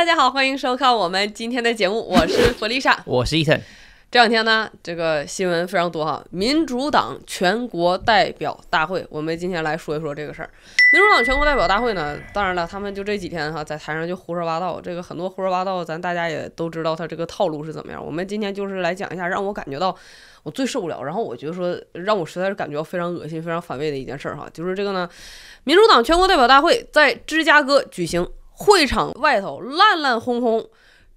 大家好，欢迎收看我们今天的节目，我是弗丽莎，我是伊森。这两天呢，这个新闻非常多哈，民主党全国代表大会，我们今天来说一说这个事儿。民主党全国代表大会呢，当然了，他们就这几天哈，在台上就胡说八道，这个很多胡说八道，咱大家也都知道他这个套路是怎么样。我们今天就是来讲一下，让我感觉到我最受不了，然后我觉得说让我实在是感觉到非常恶心、非常反胃的一件事哈，就是这个呢，民主党全国代表大会在芝加哥举行。会场外头乱乱哄哄，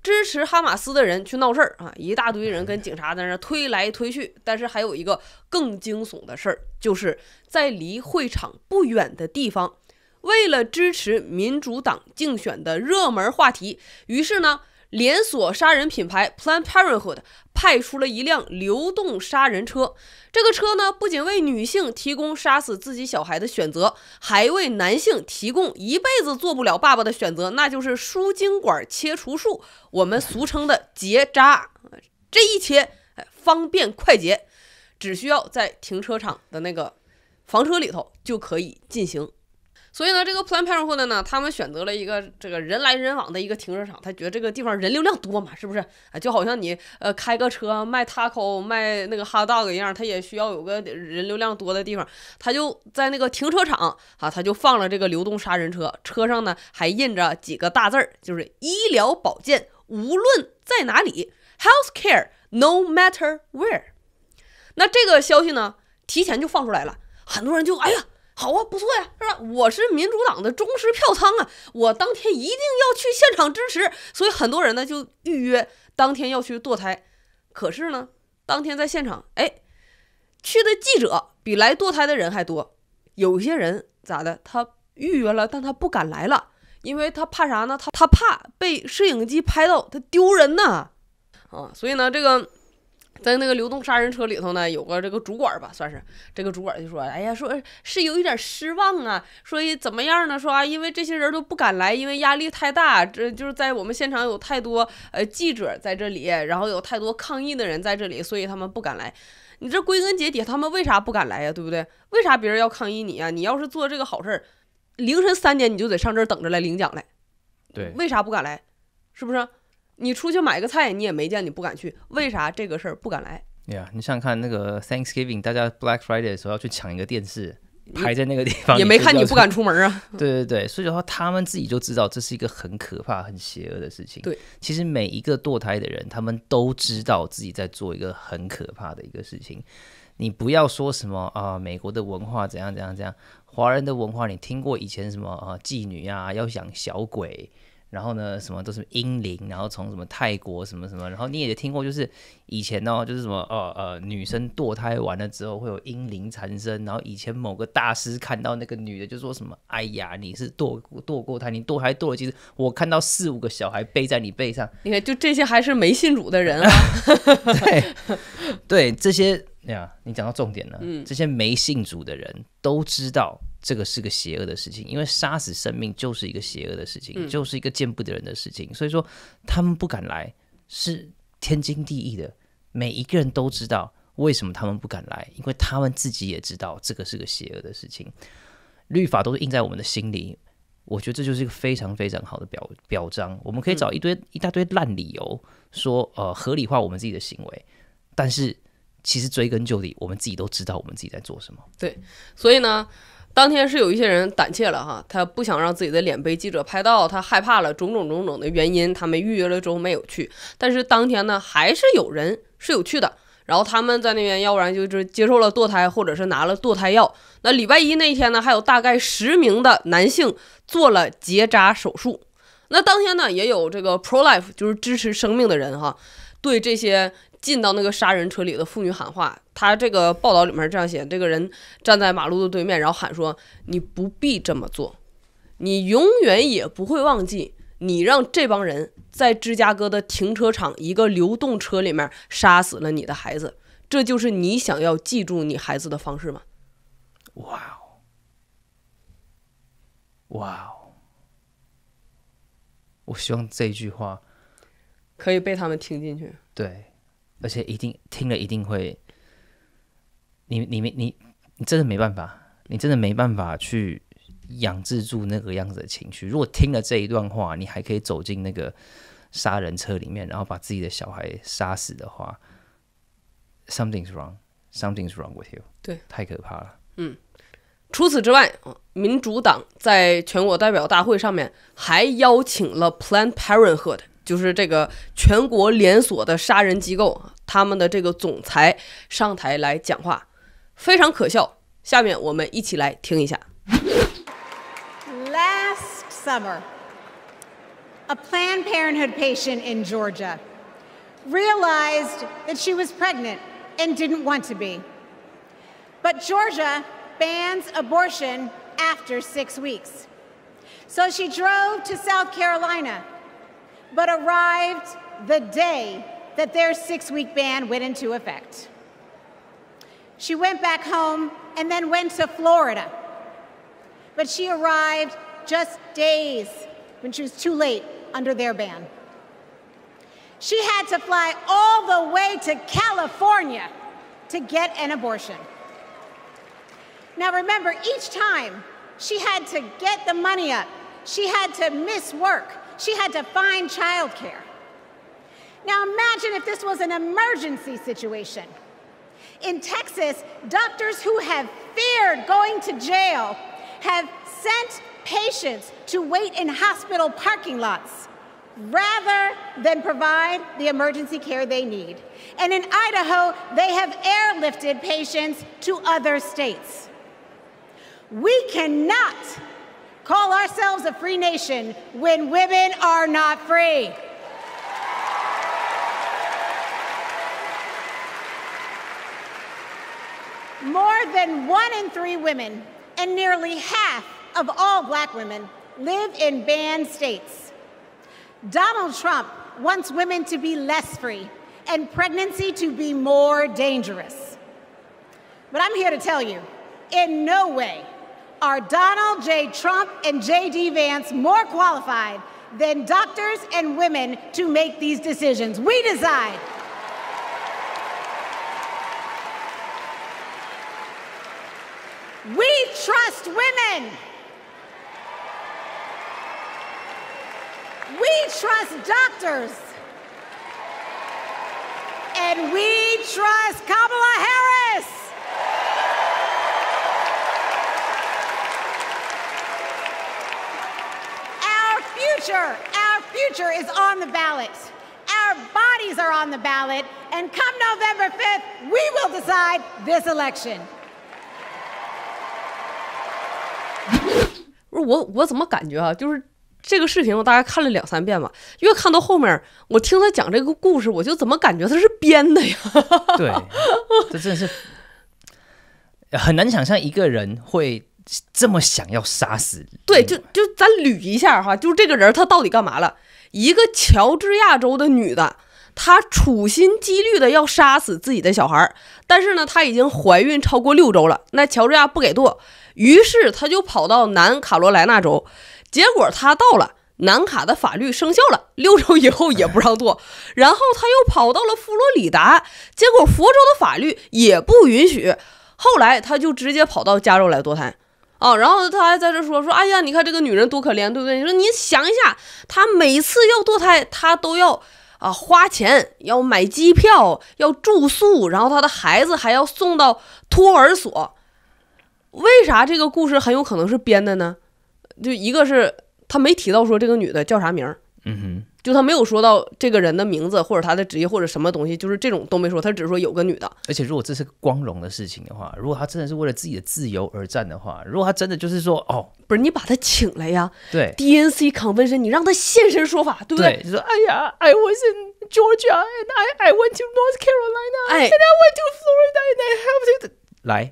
支持哈马斯的人去闹事儿啊，一大堆人跟警察在那推来推去。但是还有一个更惊悚的事儿，就是在离会场不远的地方，为了支持民主党竞选的热门话题，于是呢。连锁杀人品牌 Planned Parenthood 派出了一辆流动杀人车。这个车呢，不仅为女性提供杀死自己小孩的选择，还为男性提供一辈子做不了爸爸的选择，那就是输精管切除术，我们俗称的结扎。这一切，哎，方便快捷，只需要在停车场的那个房车里头就可以进行。所以呢，这个 Plan Parenthood 呢，他们选择了一个这个人来人往的一个停车场，他觉得这个地方人流量多嘛，是不是？啊，就好像你呃开个车卖 taco、卖那个 hot dog 一样，他也需要有个人流量多的地方。他就在那个停车场啊，他就放了这个流动杀人车，车上呢还印着几个大字儿，就是医疗保健，无论在哪里，Healthcare No Matter Where。那这个消息呢，提前就放出来了，很多人就哎呀。好啊，不错呀，是吧？我是民主党的忠实票仓啊，我当天一定要去现场支持。所以很多人呢就预约当天要去堕胎，可是呢，当天在现场，哎，去的记者比来堕胎的人还多。有些人咋的？他预约了，但他不敢来了，因为他怕啥呢？他他怕被摄影机拍到，他丢人呐。啊，所以呢，这个。在那个流动杀人车里头呢，有个这个主管吧，算是这个主管就说：“哎呀，说是有一点失望啊。说怎么样呢？说啊，因为这些人都不敢来，因为压力太大。这就是在我们现场有太多呃记者在这里，然后有太多抗议的人在这里，所以他们不敢来。你这归根结底，他们为啥不敢来呀？对不对？为啥别人要抗议你呀？你要是做这个好事儿，凌晨三点你就得上这儿等着来领奖来。对，为啥不敢来？是不是？”你出去买个菜，你也没见你不敢去，为啥这个事儿不敢来？对呀，你想想看，那个 Thanksgiving，大家 Black Friday 的时候要去抢一个电视，排在那个地方，也没看你不敢出门啊。对对对，所以说他们自己就知道这是一个很可怕、很邪恶的事情。对，其实每一个堕胎的人，他们都知道自己在做一个很可怕的一个事情。你不要说什么啊，美国的文化怎样怎样怎样，华人的文化，你听过以前什么啊，妓女啊，要养小鬼。然后呢，什么都是阴灵，然后从什么泰国什么什么，然后你也听过，就是以前呢，就是什么呃呃，女生堕胎完了之后会有阴灵缠身，然后以前某个大师看到那个女的就说什么，哎呀，你是堕堕过胎，你堕胎堕了，其实我看到四五个小孩背在你背上，你看就这些还是没信主的人啊，对，对这些。对啊，你讲到重点了。嗯，这些没信主的人都知道这个是个邪恶的事情，因为杀死生命就是一个邪恶的事情，就是一个见不得人的事情。所以说他们不敢来是天经地义的。每一个人都知道为什么他们不敢来，因为他们自己也知道这个是个邪恶的事情。律法都是印在我们的心里，我觉得这就是一个非常非常好的表表彰。我们可以找一堆一大堆烂理由说呃合理化我们自己的行为，但是。其实追根究底，我们自己都知道我们自己在做什么。对，所以呢，当天是有一些人胆怯了哈，他不想让自己的脸被记者拍到，他害怕了，种种种种的原因，他们预约了之后没有去。但是当天呢，还是有人是有去的。然后他们在那边，要不然就是接受了堕胎，或者是拿了堕胎药。那礼拜一那一天呢，还有大概十名的男性做了结扎手术。那当天呢，也有这个 pro life，就是支持生命的人哈，对这些。进到那个杀人车里的妇女喊话，她这个报道里面这样写：这个人站在马路的对面，然后喊说：“你不必这么做，你永远也不会忘记，你让这帮人在芝加哥的停车场一个流动车里面杀死了你的孩子，这就是你想要记住你孩子的方式吗？”哇哦，哇哦！我希望这句话可以被他们听进去。对。而且一定听了一定会，你你没你你真的没办法，你真的没办法去养制住那个样子的情绪。如果听了这一段话，你还可以走进那个杀人车里面，然后把自己的小孩杀死的话，something's wrong，something's wrong with you。对，太可怕了。嗯，除此之外，民主党在全国代表大会上面还邀请了 Planned Parenthood。就是这个全国连锁的杀人机构，他们的这个总裁上台来讲话，非常可笑。下面我们一起来听一下。Last summer, a Planned Parenthood patient in Georgia realized that she was pregnant and didn't want to be. But Georgia bans abortion after six weeks. So she drove to South Carolina but arrived the day that their six week ban went into effect. She went back home and then went to Florida. But she arrived just days when she was too late under their ban. She had to fly all the way to California to get an abortion. Now remember, each time she had to get the money up, she had to miss work, she had to find childcare. Now imagine if this was an emergency situation. In Texas, doctors who have feared going to jail have sent patients to wait in hospital parking lots rather than provide the emergency care they need. And in Idaho, they have airlifted patients to other states. We cannot call ourselves a free nation when women are not free. More than one in three women and nearly half of all black women live in banned states. Donald Trump wants women to be less free and pregnancy to be more dangerous. But I'm here to tell you, in no way are Donald J. Trump and J.D. Vance more qualified than doctors and women to make these decisions? We decide. We trust women. We trust doctors. And we trust Kamala Harris. Our future is on the ballot. Our bodies are on the ballot, and come November 5th, we will decide this election. 不是我，我怎么感觉啊？就是这个视频我大概看了两三遍吧。越看到后面，我听他讲这个故事，我就怎么感觉他是编的呀？对，这真是很难想象一个人会。这么想要杀死？对，就就咱捋一下哈，就是这个人他到底干嘛了？一个乔治亚州的女的，她处心积虑的要杀死自己的小孩，但是呢，她已经怀孕超过六周了。那乔治亚不给堕，于是她就跑到南卡罗来纳州，结果她到了南卡的法律生效了，六周以后也不让堕。然后她又跑到了佛罗里达，结果佛州的法律也不允许。后来她就直接跑到加州来堕胎。啊，然后他还在这说说，哎呀，你看这个女人多可怜，对不对？你说你想一下，她每次要堕胎，她都要啊花钱，要买机票，要住宿，然后她的孩子还要送到托儿所。为啥这个故事很有可能是编的呢？就一个是他没提到说这个女的叫啥名儿。嗯哼。就他没有说到这个人的名字，或者他的职业，或者什么东西，就是这种都没说。他只是说有个女的。而且，如果这是光荣的事情的话，如果他真的是为了自己的自由而战的话，如果他真的就是说，哦，不是你把他请来呀？对。DNC convention，你让他现身说法，对不对？你说，哎呀，I was in Georgia and I I went to North Carolina and I went to Florida and I have to 来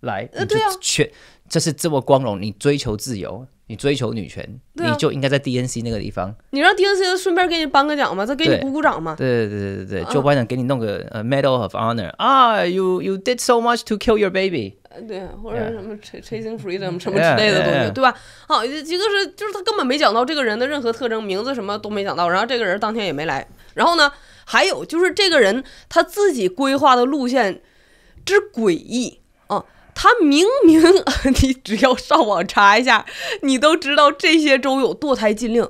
来，对啊，确这是这么光荣，你追求自由。你追求女权，你就应该在 DNC 那个地方。你让 DNC 顺便给你颁个奖吧，再给你鼓鼓掌嘛。对对对对对就颁奖给你弄个呃 Medal of Honor 啊，you you did so much to kill your baby。对，或者什么 Chasing Freedom 什么之类的东西，对吧？好，一个是就是他根本没讲到这个人的任何特征，名字什么都没讲到，然后这个人当天也没来。然后呢，还有就是这个人他自己规划的路线之诡异。他明明，你只要上网查一下，你都知道这些州有堕胎禁令，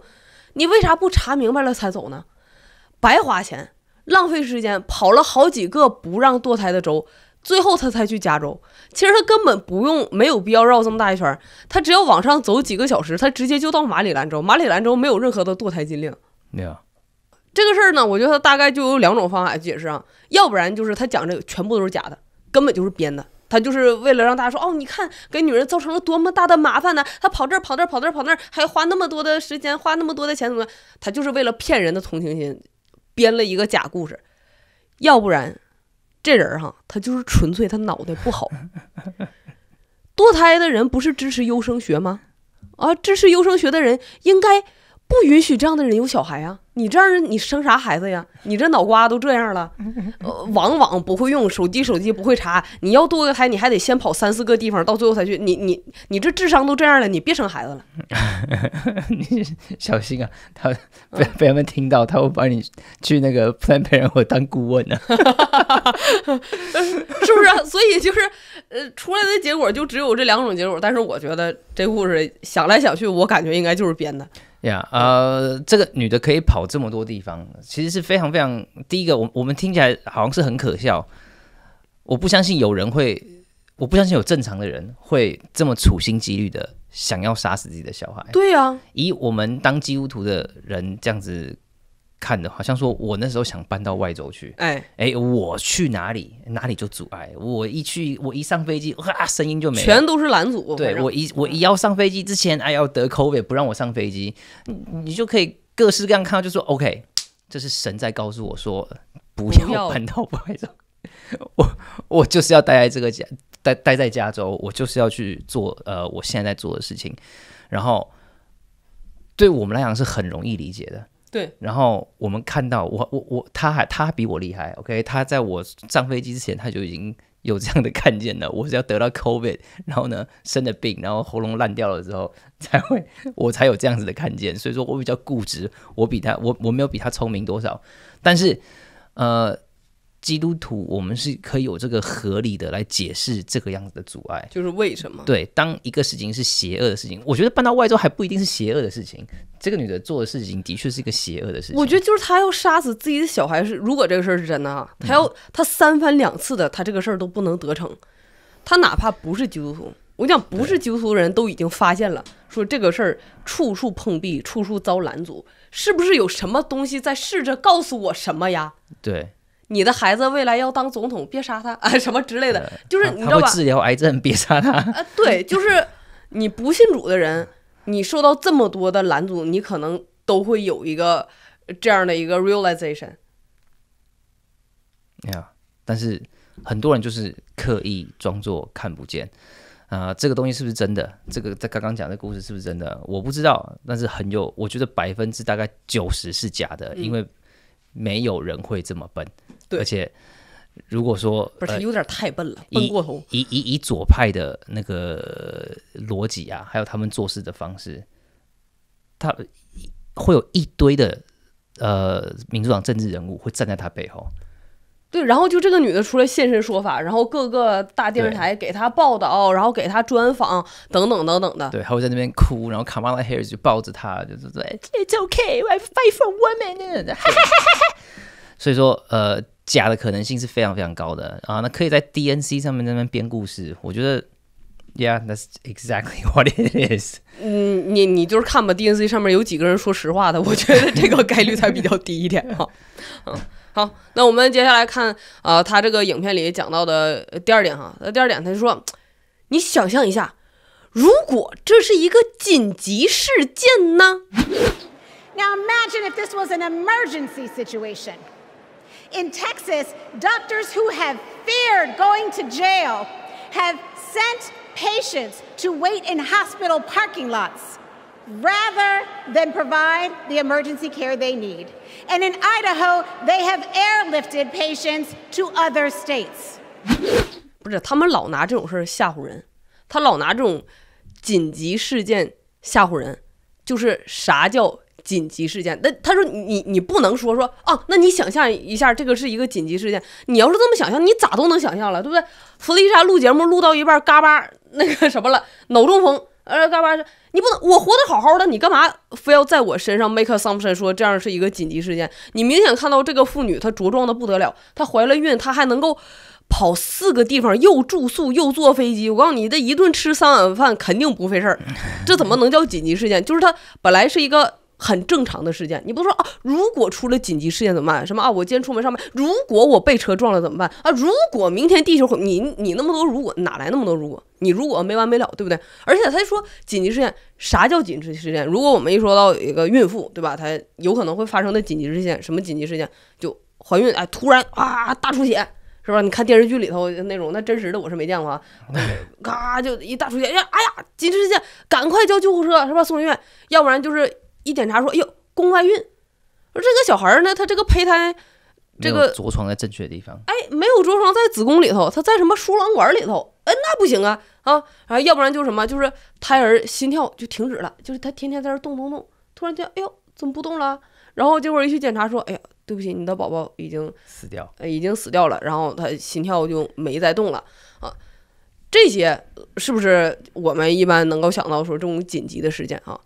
你为啥不查明白了才走呢？白花钱，浪费时间，跑了好几个不让堕胎的州，最后他才去加州。其实他根本不用，没有必要绕这么大一圈。他只要往上走几个小时，他直接就到马里兰州。马里兰州没有任何的堕胎禁令。没有。这个事儿呢，我觉得他大概就有两种方法解释啊，要不然就是他讲这个全部都是假的，根本就是编的。他就是为了让大家说哦，你看给女人造成了多么大的麻烦呢？他跑这跑那跑这跑那，还花那么多的时间，花那么多的钱，怎么？他就是为了骗人的同情心，编了一个假故事。要不然，这人哈，他就是纯粹他脑袋不好。堕胎的人不是支持优生学吗？啊，支持优生学的人应该不允许这样的人有小孩啊。你这样，你生啥孩子呀？你这脑瓜都这样了，呃，往往不会用手机，手机不会查。你要多个胎，你还得先跑三四个地方，到最后才去。你你你这智商都这样了，你别生孩子了。你小心啊，他被被他们听到，他会把你去那个 p l a n p a r e n t 当顾问 是不是？所以就是，呃，出来的结果就只有这两种结果。但是我觉得这故事想来想去，我感觉应该就是编的。呀，呃，这个女的可以跑这么多地方，其实是非常非常第一个，我我们听起来好像是很可笑，我不相信有人会，我不相信有正常的人会这么处心积虑的想要杀死自己的小孩。对啊，以我们当基督徒的人这样子。看的，好像说，我那时候想搬到外州去，哎哎，我去哪里，哪里就阻碍我。一去，我一上飞机，哇，声音就没，全都是拦阻。对我一我一要上飞机之前，哎，要得 COVID 不让我上飞机，你就可以各式各样看到，就说 OK，这是神在告诉我说，不要搬到外州。我我就是要待在这个家，待待在加州，我就是要去做呃我现在在做的事情。然后，对我们来讲是很容易理解的。对，然后我们看到我我我，他还他比我厉害，OK？他在我上飞机之前，他就已经有这样的看见了。我是要得到 Covid，然后呢生了病，然后喉咙烂掉了之后，才会 我才有这样子的看见。所以说我比较固执，我比他我我没有比他聪明多少，但是呃。基督徒，我们是可以有这个合理的来解释这个样子的阻碍，就是为什么？对，当一个事情是邪恶的事情，我觉得搬到外州还不一定是邪恶的事情。这个女的做的事情的确是一个邪恶的事情。我觉得就是她要杀死自己的小孩，是如果这个事儿是真的，她要她三番两次的，她这个事儿都不能得逞。她哪怕不是基督徒，我讲不是基督徒的人都已经发现了，说这个事儿处处碰壁，处处遭拦阻，是不是有什么东西在试着告诉我什么呀？对。你的孩子未来要当总统，别杀他 啊，什么之类的，就是你知他会治疗癌症，别杀他。啊，对，就是你不信主的人，你受到这么多的拦阻，你可能都会有一个这样的一个 realization。呀，但是很多人就是刻意装作看不见啊，这个东西是不是真的？这个在刚刚讲的故事是不是真的？我不知道，但是很有，我觉得百分之大概九十是假的，因为没有人会这么笨。对，而且如果说不是，他有点太笨了，笨过头。以以以左派的那个逻辑啊，还有他们做事的方式，他会有一堆的呃民主党政治人物会站在他背后。对，然后就这个女的出来现身说法，然后各个大电视台给她报道，然后给她专访，等等等等的。对，还会在那边哭，然后卡马拉·黑尔就抱着她，就是 It's okay, I fight for women。所以说，呃。假的可能性是非常非常高的啊！那可以在 D N C 上面那边编故事。我觉得，Yeah，that's exactly what it is。嗯，你你就是看吧，D N C 上面有几个人说实话的，我觉得 这个概率才比较低一点哈。嗯，好，那我们接下来看啊，他这个影片里讲到的第二点哈。那第二点，他就说，你想象一下，如果这是一个紧急事件呢？Now imagine if this was an emergency situation. In Texas, doctors who have feared going to jail have sent patients to wait in hospital parking lots rather than provide the emergency care they need. And in Idaho, they have airlifted patients to other states. 不是，他们老拿这种事吓唬人，他老拿这种紧急事件吓唬人，就是啥叫紧急事件，那他说你你不能说说啊？那你想象一下，这个是一个紧急事件。你要是这么想象，你咋都能想象了，对不对？弗丽莎录节目录到一半，嘎巴那个什么了，脑中风，呃，嘎巴你不能，我活得好好的，你干嘛非要在我身上 make something 说这样是一个紧急事件？你明显看到这个妇女她茁壮的不得了，她怀了孕，她还能够跑四个地方，又住宿又坐飞机。我告诉你，这一顿吃三碗饭肯定不费事儿，这怎么能叫紧急事件？就是她本来是一个。很正常的事件，你不是说啊？如果出了紧急事件怎么办？什么啊？我今天出门上班，如果我被车撞了怎么办啊？如果明天地球毁，你你那么多如果哪来那么多如果？你如果没完没了，对不对？而且他就说紧急事件，啥叫紧急事件？如果我们一说到有一个孕妇，对吧？她有可能会发生的紧急事件，什么紧急事件？就怀孕，哎，突然啊大出血，是吧？你看电视剧里头那种，那真实的我是没见过啊，嘎，就一大出血，呀哎呀，紧急事件，赶快叫救护车，是吧？送医院，要不然就是。一检查说：“哎呦，宫外孕，说这个小孩儿呢，他这个胚胎，这个着床在正确的地方，哎，没有着床在子宫里头，他在什么输卵管里头？哎，那不行啊，啊啊，要不然就什么，就是胎儿心跳就停止了，就是他天天在这动动动，突然间，哎呦，怎么不动了？然后结果一去检查说，哎呀，对不起，你的宝宝已经死掉，已经死掉了，然后他心跳就没再动了啊。这些是不是我们一般能够想到说这种紧急的事件啊？”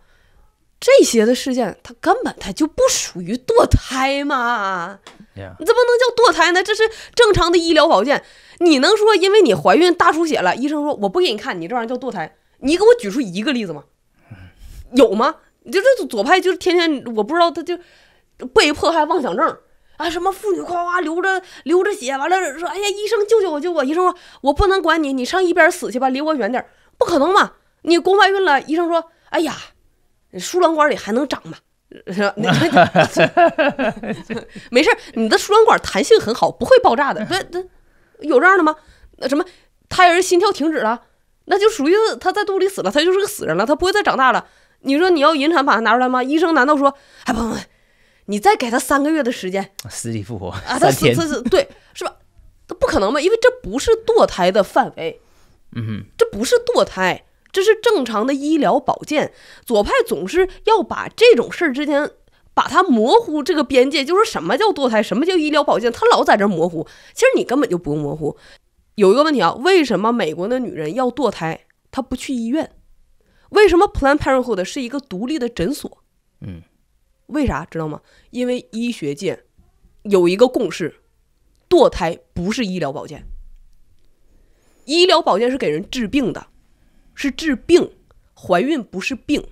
这些的事件，它根本它就不属于堕胎嘛？你怎么能叫堕胎呢？这是正常的医疗保健。你能说因为你怀孕大出血了，医生说我不给你看，你这玩意儿叫堕胎？你给我举出一个例子吗？有吗？就这左派就是天天我不知道他就被迫害妄想症啊，什么妇女夸夸流着流着血，完了说哎呀医生救救我救我，医生说我不能管你，你上一边死去吧，离我远点不可能嘛？你宫外孕了，医生说哎呀。输卵管里还能长吗？是 吧？没事你的输卵管弹性很好，不会爆炸的。那那有这样的吗？那什么，胎儿心跳停止了，那就属于他在肚里死了，他就是个死人了，他不会再长大了。你说你要引产把他拿出来吗？医生难道说，哎不不，你再给他三个月的时间，死里复活？啊，他死死死，对，是吧？他不可能吧？因为这不是堕胎的范围，嗯，这不是堕胎。这是正常的医疗保健。左派总是要把这种事儿之间把它模糊这个边界，就是什么叫堕胎，什么叫医疗保健，他老在这模糊。其实你根本就不用模糊。有一个问题啊，为什么美国的女人要堕胎，她不去医院？为什么 Planned Parenthood 是一个独立的诊所？嗯，为啥知道吗？因为医学界有一个共识，堕胎不是医疗保健，医疗保健是给人治病的。是治病，怀孕不是病。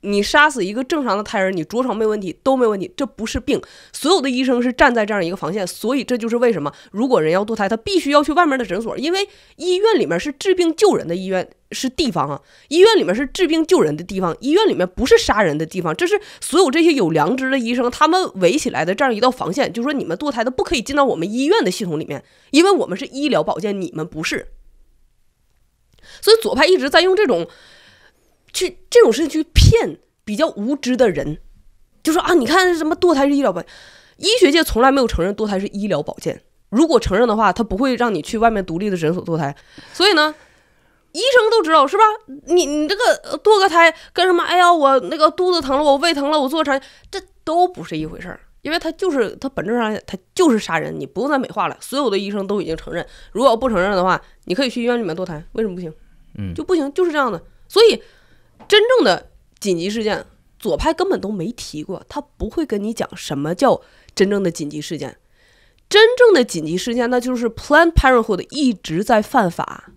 你杀死一个正常的胎儿，你着床没问题，都没问题，这不是病。所有的医生是站在这样一个防线，所以这就是为什么，如果人要堕胎，他必须要去外面的诊所，因为医院里面是治病救人的医院，是地方啊。医院里面是治病救人的地方，医院里面不是杀人的地方。这是所有这些有良知的医生他们围起来的这样一道防线，就说你们堕胎的不可以进到我们医院的系统里面，因为我们是医疗保健，你们不是。所以左派一直在用这种，去这种事情去骗比较无知的人，就说啊，你看什么堕胎是医疗保，医学界从来没有承认堕胎是医疗保健。如果承认的话，他不会让你去外面独立的诊所堕胎。所以呢，医生都知道是吧？你你这个堕个胎跟什么？哎呀，我那个肚子疼了，我胃疼了，我坐个产，这都不是一回事儿。因为他就是他本质上他就是杀人，你不用再美化了。所有的医生都已经承认，如果要不承认的话，你可以去医院里面堕胎，为什么不行？嗯，就不行，就是这样的。所以，真正的紧急事件，左派根本都没提过。他不会跟你讲什么叫真正的紧急事件。真正的紧急事件，那就是 Planned Parenthood 一直在犯法。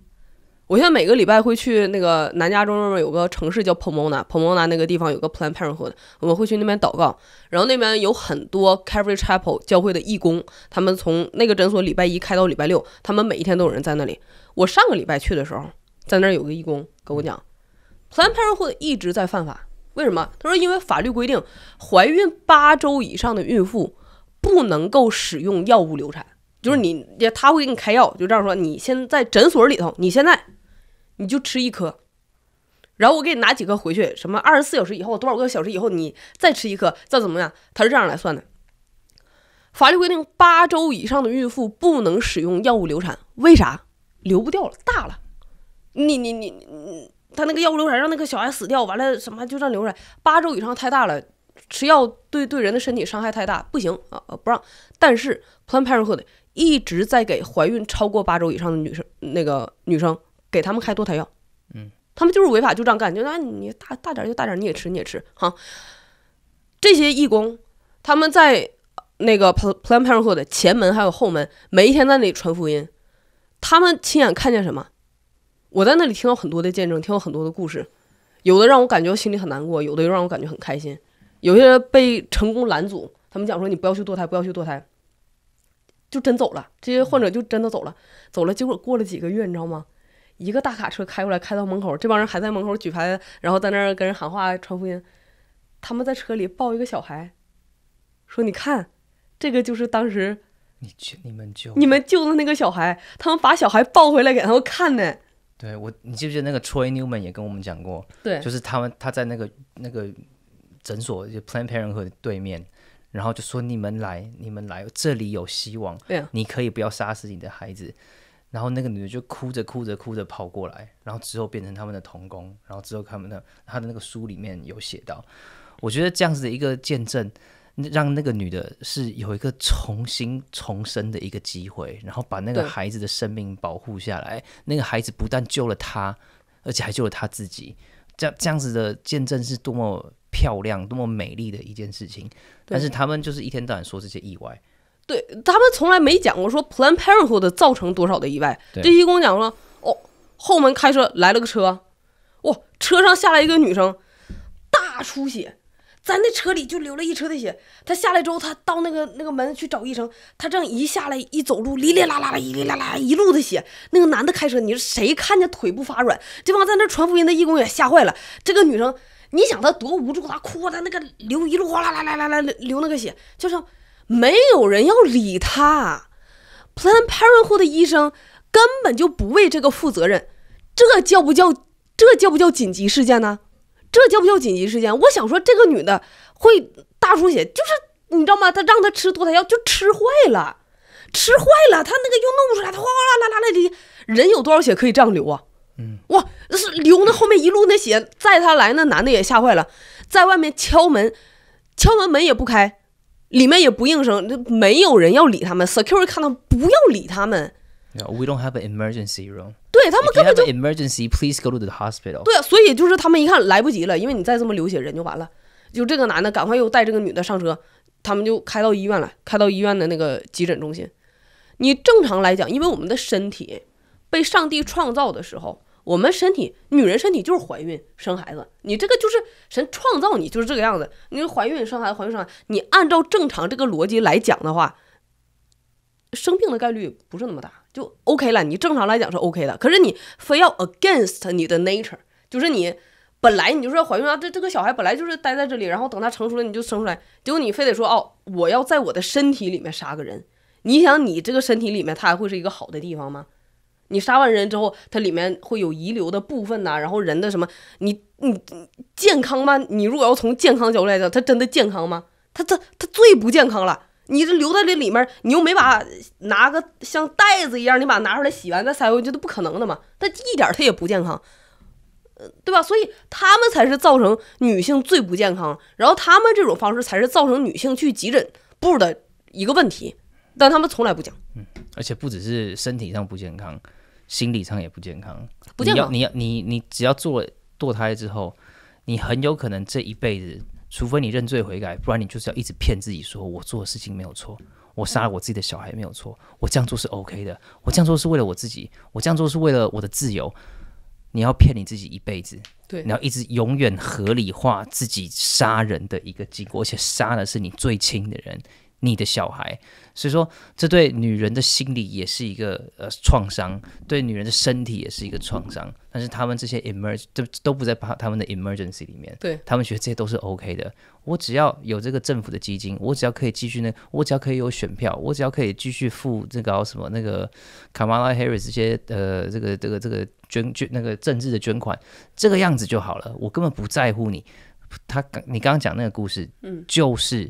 我现在每个礼拜会去那个南加州那边有个城市叫 Pomona，Pomona 那个地方有个 Planned Parenthood，我们会去那边祷告。然后那边有很多 c a t h o a i Chapel 教会的义工，他们从那个诊所礼拜一开到礼拜六，他们每一天都有人在那里。我上个礼拜去的时候。在那儿有个义工跟我讲，莆田人会一直在犯法，为什么？他说，因为法律规定，怀孕八周以上的孕妇不能够使用药物流产，就是你，他会给你开药，就这样说，你现在诊所里头，你现在你就吃一颗，然后我给你拿几颗回去，什么二十四小时以后，多少个小时以后你再吃一颗，再怎么样，他是这样来算的。法律规定八周以上的孕妇不能使用药物流产，为啥？流不掉了，大了。你你你你，他那个药物流产让那个小孩死掉，完了什么就让流产八周以上太大了，吃药对对人的身体伤害太大，不行啊，不让。但是 Planned Parenthood 一直在给怀孕超过八周以上的女生那个女生给他们开堕胎药，嗯，他们就是违法就这样干，就那你大大点就大点，你也吃你也吃哈。这些义工他们在那个 Planned Parenthood 前门还有后门，每一天在那里传福音，他们亲眼看见什么？我在那里听到很多的见证，听到很多的故事，有的让我感觉心里很难过，有的又让我感觉很开心。有些人被成功拦阻，他们讲说：“你不要去堕胎，不要去堕胎。”就真走了，这些患者就真的走了，走了。结果过了几个月，你知道吗？一个大卡车开过来，开到门口，这帮人还在门口举牌，然后在那儿跟人喊话、传福音。他们在车里抱一个小孩，说：“你看，这个就是当时你救你们救你们救的那个小孩。”他们把小孩抱回来给他们看呢。对我，你记不记得那个 Troy Newman 也跟我们讲过？对，就是他们，他在那个那个诊所，就 Planned Parenthood 对面，然后就说你们来，你们来，这里有希望，对你可以不要杀死你的孩子。然后那个女的就哭着哭着哭着跑过来，然后之后变成他们的童工，然后之后他们的他的那个书里面有写到，我觉得这样子的一个见证。让那个女的是有一个重新重生的一个机会，然后把那个孩子的生命保护下来。那个孩子不但救了她，而且还救了她自己。这这样子的见证是多么漂亮、多么美丽的一件事情。但是他们就是一天到晚说这些意外，对他们从来没讲过说 “plan parenthood” 造成多少的意外。这一我讲说，哦，后门开车来了个车，哇，车上下来一个女生，大出血。在那车里就流了一车的血，他下来之后，他到那个那个门去找医生，他正一下来一走路，哩哩啦啦啦，哩哩啦啦，一路的血。那个男的开车，你说谁看见腿不发软？这帮在那传福音的义工也吓坏了。这个女生，你想她多无助，她哭，她那个流一路哗啦啦啦啦流流那个血，就是没有人要理她。Plan Parenthood 的医生根本就不为这个负责任，这叫不叫这叫不叫紧急事件呢？这叫不叫紧急事件？我想说，这个女的会大出血，就是你知道吗？她让她吃堕胎药就吃坏了，吃坏了，她那个又弄不出来，哗啦啦啦啦的，人有多少血可以这样流啊？嗯，哇，那是流那后面一路那血，载他来那男的也吓坏了，在外面敲门，敲门门也不开，里面也不应声，那没有人要理他们。Security，看到不要理他们。We don't have an emergency room. 对，他们根本就 emergency，please go to the hospital。对，所以就是他们一看来不及了，因为你再这么流血，人就完了。就这个男的赶快又带这个女的上车，他们就开到医院了，开到医院的那个急诊中心。你正常来讲，因为我们的身体被上帝创造的时候，我们身体，女人身体就是怀孕生孩子，你这个就是神创造你就是这个样子，你怀孕生孩子，怀孕生孩子，你按照正常这个逻辑来讲的话，生病的概率不是那么大。就 OK 了，你正常来讲是 OK 的，可是你非要 against 你的 nature，就是你本来你就是要怀孕啊，这这个小孩本来就是待在这里，然后等他成熟了你就生出来，结果你非得说哦，我要在我的身体里面杀个人，你想你这个身体里面他还会是一个好的地方吗？你杀完人之后，它里面会有遗留的部分呐，然后人的什么，你你健康吗？你如果要从健康角度来讲，它真的健康吗？它它它最不健康了。你这留在这里面，你又没把拿个像袋子一样，你把它拿出来洗完再塞回去，这都不可能的嘛？它一点它也不健康，呃，对吧？所以他们才是造成女性最不健康，然后他们这种方式才是造成女性去急诊部的一个问题，但他们从来不讲。嗯，而且不只是身体上不健康，心理上也不健康，不健康。你要你你你只要做堕胎之后，你很有可能这一辈子。除非你认罪悔改，不然你就是要一直骗自己，说我做的事情没有错，我杀了我自己的小孩没有错，我这样做是 OK 的，我这样做是为了我自己，我这样做是为了我的自由。你要骗你自己一辈子，对，你要一直永远合理化自己杀人的一个结果，而且杀的是你最亲的人，你的小孩。所以说，这对女人的心理也是一个呃创伤，对女人的身体也是一个创伤。但是他们这些 emerge，都都不在他他们的 emergency 里面。对他们觉得这些都是 OK 的。我只要有这个政府的基金，我只要可以继续那，我只要可以有选票，我只要可以继续付这个什么那个 Kamala Harris 这些呃这个这个这个捐捐那个政治的捐款，这个样子就好了。我根本不在乎你。他刚你刚刚讲那个故事，嗯，就是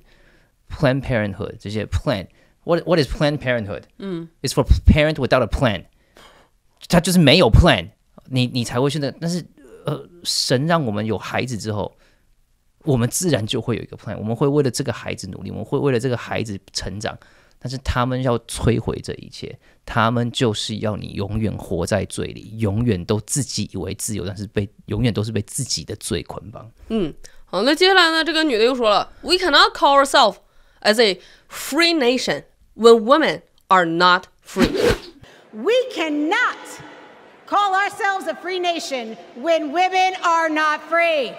Planned Parenthood 这些 Plan。What what is Planned Parenthood? 嗯，It's for parent without a plan. 他就是没有 plan，你你才会现在。但是，呃，神让我们有孩子之后，我们自然就会有一个 plan。我们会为了这个孩子努力，我们会为了这个孩子成长。但是他们要摧毁这一切，他们就是要你永远活在罪里，永远都自己以为自由，但是被永远都是被自己的罪捆绑。嗯，好，那接下来呢？这个女的又说了，We cannot call ourselves as a free nation. When women are not free, we cannot call ourselves a free nation. When women are not free.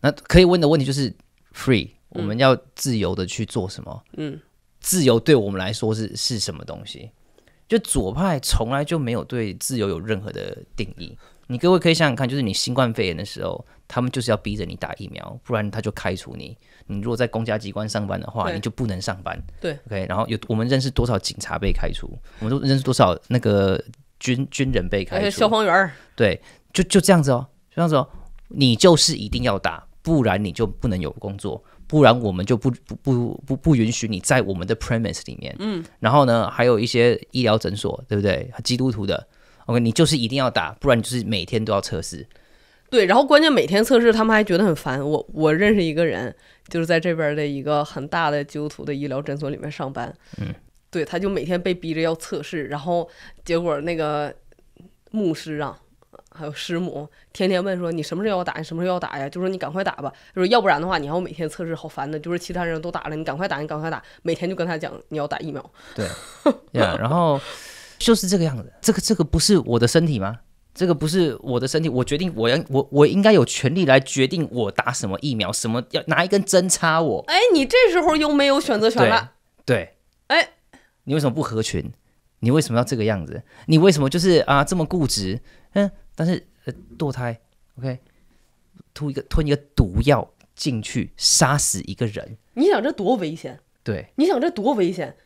那可以问的问题就是，free，我们要自由的去做什么？嗯，自由对我们来说是是什么东西？就左派从来就没有对自由有任何的定义。你各位可以想想看，就是你新冠肺炎的时候。他们就是要逼着你打疫苗，不然他就开除你。你如果在公家机关上班的话，你就不能上班。对，OK。然后有我们认识多少警察被开除？我们都认识多少那个军军人被开除？消防员儿？对，就就这样子哦，就这样子哦。你就是一定要打，不然你就不能有工作，不然我们就不不不不不允许你在我们的 premise 里面。嗯。然后呢，还有一些医疗诊所，对不对？基督徒的，OK，你就是一定要打，不然你就是每天都要测试。对，然后关键每天测试，他们还觉得很烦。我我认识一个人，就是在这边的一个很大的基督徒的医疗诊所里面上班。嗯，对，他就每天被逼着要测试，然后结果那个牧师啊，还有师母天天问说：“你什么时候要打？你什么时候要打呀？”就说你赶快打吧，就说要不然的话，你要每天测试，好烦的。就是其他人都打了，你赶快打，你赶快打，每天就跟他讲你要打疫苗。对，然后 就是这个样子。这个这个不是我的身体吗？这个不是我的身体，我决定我要我我应该有权利来决定我打什么疫苗，什么要拿一根针插我。哎，你这时候又没有选择权了。对。哎，你为什么不合群？你为什么要这个样子？你为什么就是啊这么固执？嗯，但是堕胎，OK，吞一个吞一个毒药进去杀死一个人，你想这多危险？对，你想这多危险？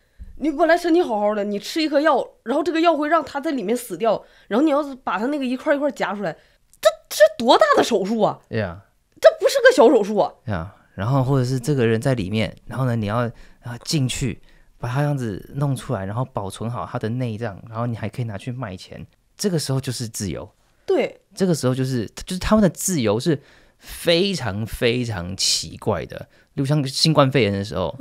你本来身体好好的，你吃一颗药，然后这个药会让他在里面死掉，然后你要是把他那个一块一块夹出来，这这多大的手术啊！哎呀，这不是个小手术啊！呀，然后或者是这个人在里面，然后呢，你要啊进去把他样子弄出来，然后保存好他的内脏，然后你还可以拿去卖钱。这个时候就是自由，对，这个时候就是就是他们的自由是。非常非常奇怪的，就像新冠肺炎的时候，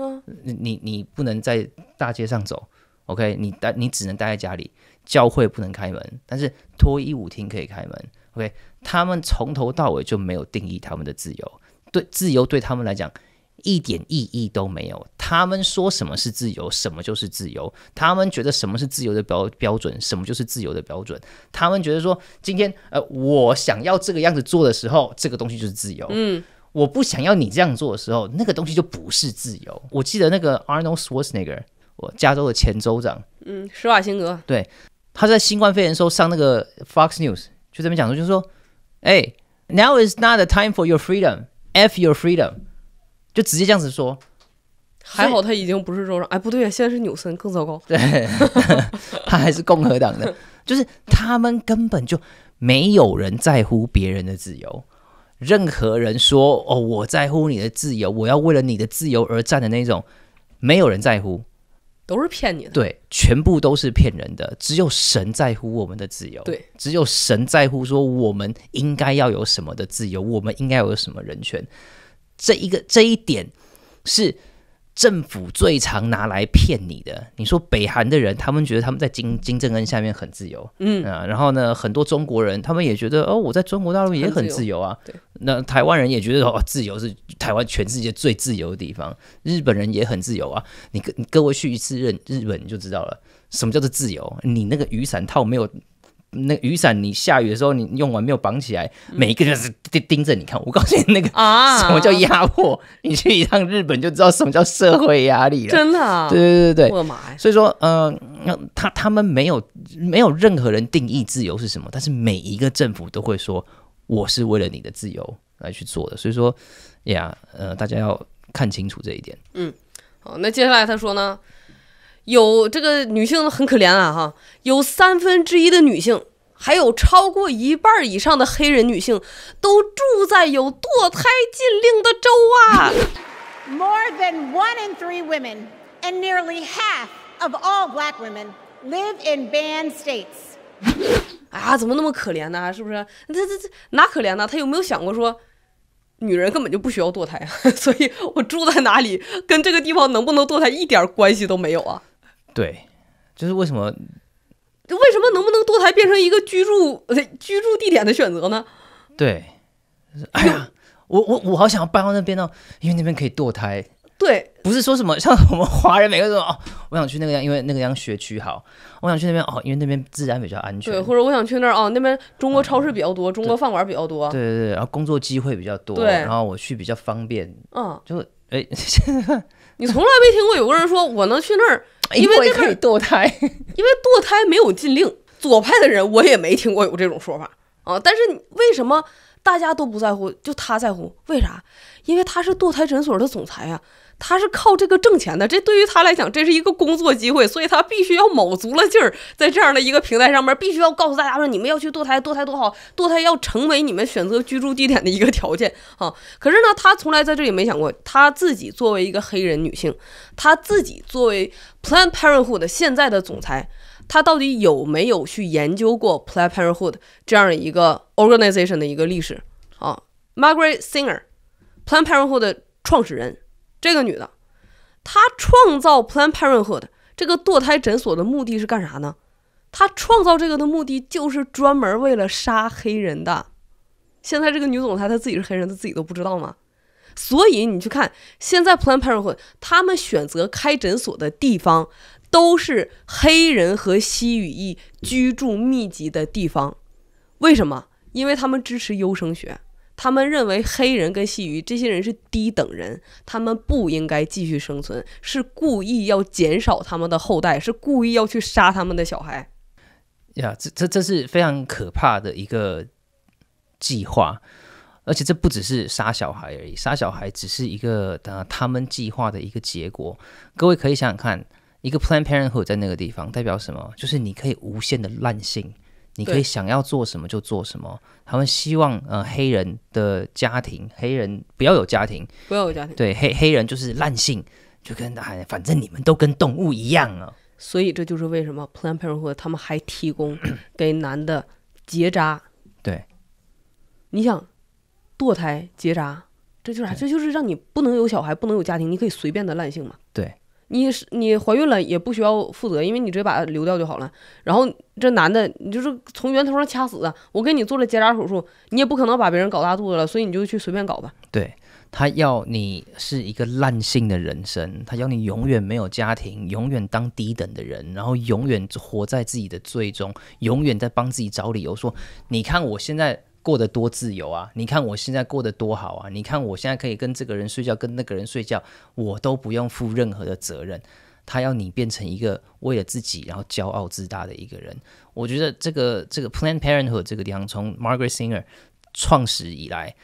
你你你不能在大街上走，OK？你待你只能待在家里，教会不能开门，但是脱衣舞厅可以开门，OK？他们从头到尾就没有定义他们的自由，对自由对他们来讲。一点意义都没有。他们说什么是自由，什么就是自由；他们觉得什么是自由的标标准，什么就是自由的标准。他们觉得说，今天呃，我想要这个样子做的时候，这个东西就是自由。嗯，我不想要你这样做的时候，那个东西就不是自由。我记得那个 Arnold Schwarzenegger，我加州的前州长，嗯，施瓦辛格，对，他在新冠肺炎时候上那个 Fox News 就这么讲的，就是说：“哎，Now is not the time for your freedom. F your freedom.” 就直接这样子说，还好他已经不是州长，哎，不对啊，现在是纽森，更糟糕。对，他还是共和党的，就是他们根本就没有人在乎别人的自由。任何人说哦我在乎你的自由，我要为了你的自由而战的那种，没有人在乎，都是骗你的。对，全部都是骗人的。只有神在乎我们的自由，对，只有神在乎说我们应该要有什么的自由，我们应该有什么人权。这一个这一点是政府最常拿来骗你的。你说北韩的人，他们觉得他们在金金正恩下面很自由，嗯然后呢，很多中国人他们也觉得哦，我在中国大陆也很自由啊。那台湾人也觉得哦，自由是台湾全世界最自由的地方。日本人也很自由啊。你各你各位去一次日日本你就知道了，什么叫做自由？你那个雨伞套没有。那雨伞，你下雨的时候你用完没有绑起来，每一个人是盯盯着你看。我告诉你，那个啊，什么叫压迫？你去一趟日本就知道什么叫社会压力了。真的。对对对对对。我的妈！所以说，呃，那他他们没有没有任何人定义自由是什么，但是每一个政府都会说我是为了你的自由来去做的。所以说呀，呃，大家要看清楚这一点。嗯。好，那接下来他说呢？有这个女性很可怜啊，哈！有三分之一的女性，还有超过一半以上的黑人女性，都住在有堕胎禁令的州啊！More than one in three women and nearly half of all black women live in ban n e d states。啊，怎么那么可怜呢？是不是？他、他、他哪可怜呢？他有没有想过说，女人根本就不需要堕胎？所以我住在哪里，跟这个地方能不能堕胎一点关系都没有啊？对，就是为什么？就为什么能不能堕胎变成一个居住、居住地点的选择呢？对，哎呀，我我我好想要搬到那边呢，因为那边可以堕胎。对，不是说什么像我们华人每个人都哦，我想去那个样，因为那个样学区好，我想去那边哦，因为那边治安比较安全。对，或者我想去那儿哦，那边中国超市比较多，中国饭馆比较多。对对对，然后工作机会比较多，然后我去比较方便。嗯，就哎，你从来没听过有个人说我能去那儿。因为可以堕胎，因为堕胎没有禁令。左派的人，我也没听过有这种说法。啊！但是为什么大家都不在乎，就他在乎？为啥？因为他是堕胎诊所的总裁呀，他是靠这个挣钱的。这对于他来讲，这是一个工作机会，所以他必须要卯足了劲儿，在这样的一个平台上面，必须要告诉大家说，你们要去堕胎，堕胎多好，堕胎要成为你们选择居住地点的一个条件啊！可是呢，他从来在这里没想过，他自己作为一个黑人女性，他自己作为 Planned Parenthood 现在的总裁。他到底有没有去研究过 Planned Parenthood 这样一个 organization 的一个历史啊？Margaret Singer Planned Parenthood 的创始人，这个女的，她创造 Planned Parenthood 这个堕胎诊所的目的是干啥呢？她创造这个的目的就是专门为了杀黑人的。现在这个女总裁她自己是黑人，她自己都不知道吗？所以你去看现在 Planned Parenthood，他们选择开诊所的地方。都是黑人和西语裔居住密集的地方，为什么？因为他们支持优生学，他们认为黑人跟西语这些人是低等人，他们不应该继续生存，是故意要减少他们的后代，是故意要去杀他们的小孩。呀，这这这是非常可怕的一个计划，而且这不只是杀小孩而已，杀小孩只是一个呃他们计划的一个结果。各位可以想想看。一个 p l a n Parenthood 在那个地方代表什么？就是你可以无限的滥性，你可以想要做什么就做什么。他们希望呃黑人的家庭，黑人不要有家庭，不要有家庭。对黑黑人就是滥性，就跟哎，反正你们都跟动物一样啊。所以这就是为什么 p l a n Parenthood 他们还提供 给男的结扎。对，你想堕胎结扎，这就是这就是让你不能有小孩，不能有家庭，你可以随便的滥性嘛。对。你是你怀孕了也不需要负责，因为你直接把它流掉就好了。然后这男的，你就是从源头上掐死。的。我给你做了结扎手术，你也不可能把别人搞大肚子了，所以你就去随便搞吧。对他要你是一个烂性的人生，他要你永远没有家庭，永远当低等的人，然后永远活在自己的罪中，永远在帮自己找理由说，你看我现在。过得多自由啊！你看我现在过得多好啊！你看我现在可以跟这个人睡觉，跟那个人睡觉，我都不用负任何的责任。他要你变成一个为了自己，然后骄傲自大的一个人。我觉得这个这个 Planned Parenthood 这个地方，从 Margaret Singer 创始以来，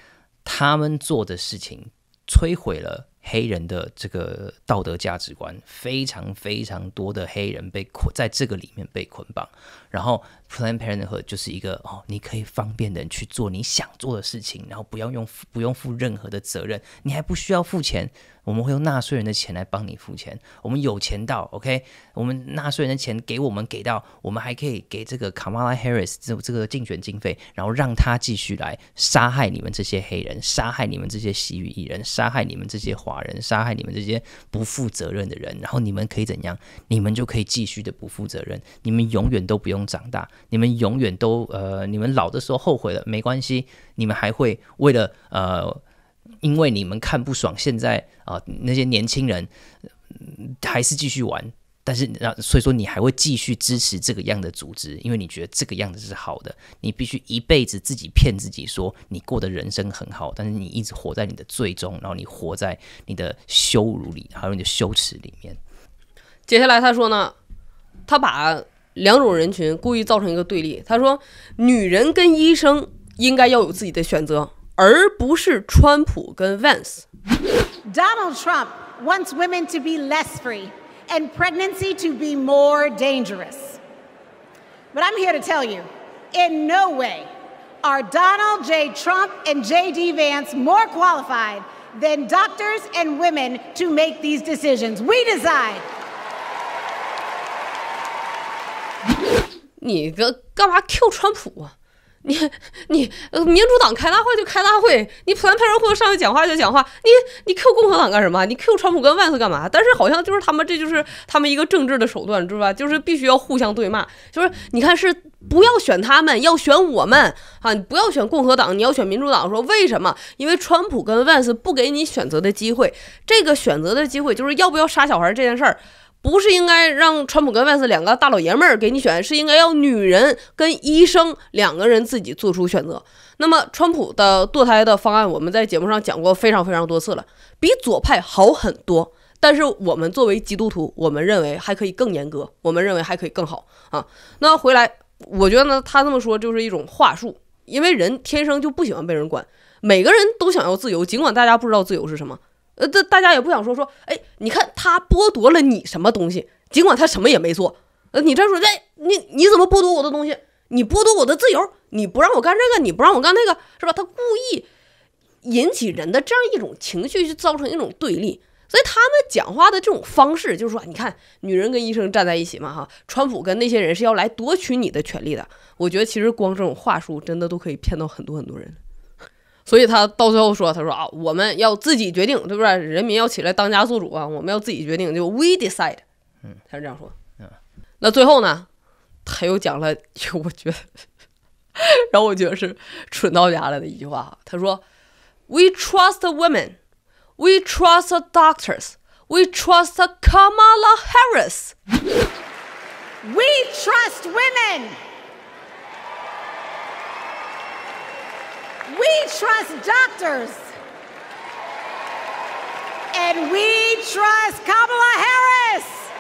他们做的事情摧毁了黑人的这个道德价值观。非常非常多的黑人被捆在这个里面被捆绑。然后，plan p a r e n t h o o d 就是一个哦，你可以方便的去做你想做的事情，然后不要用不用负任何的责任，你还不需要付钱，我们会用纳税人的钱来帮你付钱，我们有钱到，OK，我们纳税人的钱给我们给到，我们还可以给这个卡马拉 r i s 这这个竞选经费，然后让他继续来杀害你们这些黑人，杀害你们这些西域艺人，杀害你们这些华人，杀害你们这些不负责任的人，然后你们可以怎样？你们就可以继续的不负责任，你们永远都不用。长大，你们永远都呃，你们老的时候后悔了没关系，你们还会为了呃，因为你们看不爽现在啊那些年轻人，还是继续玩，但是那所以说你还会继续支持这个样的组织，因为你觉得这个样子是好的，你必须一辈子自己骗自己说你过的人生很好，但是你一直活在你的最终，然后你活在你的羞辱里，还有你的羞耻里面。接下来他说呢，他把。两种人群故意造成一个对立。他说，女人跟医生应该要有自己的选择，而不是川普跟 Vance。Donald Trump wants women to be less free and pregnancy to be more dangerous. But I'm here to tell you, in no way are Donald J. Trump and J.D. Vance more qualified than doctors and women to make these decisions. We decide. 你个干嘛 Q 川普啊？你 你呃，民主党开大会就开大会，你普兰派上会上去讲话就讲话。你你 Q 共和党干什么？你 Q 川普跟万斯干嘛？但是好像就是他们这就是他们一个政治的手段，知道吧？就是必须要互相对骂。就是你看是不要选他们，要选我们啊！你不要选共和党，你要选民主党。说为什么？因为川普跟万斯不给你选择的机会。这个选择的机会就是要不要杀小孩这件事儿。不是应该让川普跟外斯两个大老爷们儿给你选，是应该要女人跟医生两个人自己做出选择。那么川普的堕胎的方案，我们在节目上讲过非常非常多次了，比左派好很多。但是我们作为基督徒，我们认为还可以更严格，我们认为还可以更好啊。那回来，我觉得呢，他这么说就是一种话术，因为人天生就不喜欢被人管，每个人都想要自由，尽管大家不知道自由是什么。呃，这大家也不想说说，哎，你看他剥夺了你什么东西？尽管他什么也没做，呃，你这说，哎，你你怎么剥夺我的东西？你剥夺我的自由，你不让我干这个，你不让我干那个，是吧？他故意引起人的这样一种情绪，去造成一种对立。所以他们讲话的这种方式，就是说，你看，女人跟医生站在一起嘛，哈，川普跟那些人是要来夺取你的权利的。我觉得其实光这种话术，真的都可以骗到很多很多人。所以他到最后说：“他说啊，我们要自己决定，对不对？人民要起来当家做主啊！我们要自己决定，就 we decide。”嗯，他是这样说。嗯，那最后呢，他又讲了，我觉得，然 后我觉得是蠢到家了的一句话。他说：“We trust women, we trust doctors, we trust Kamala Harris, we trust women.” We trust doctors. And we trust Kamala Harris.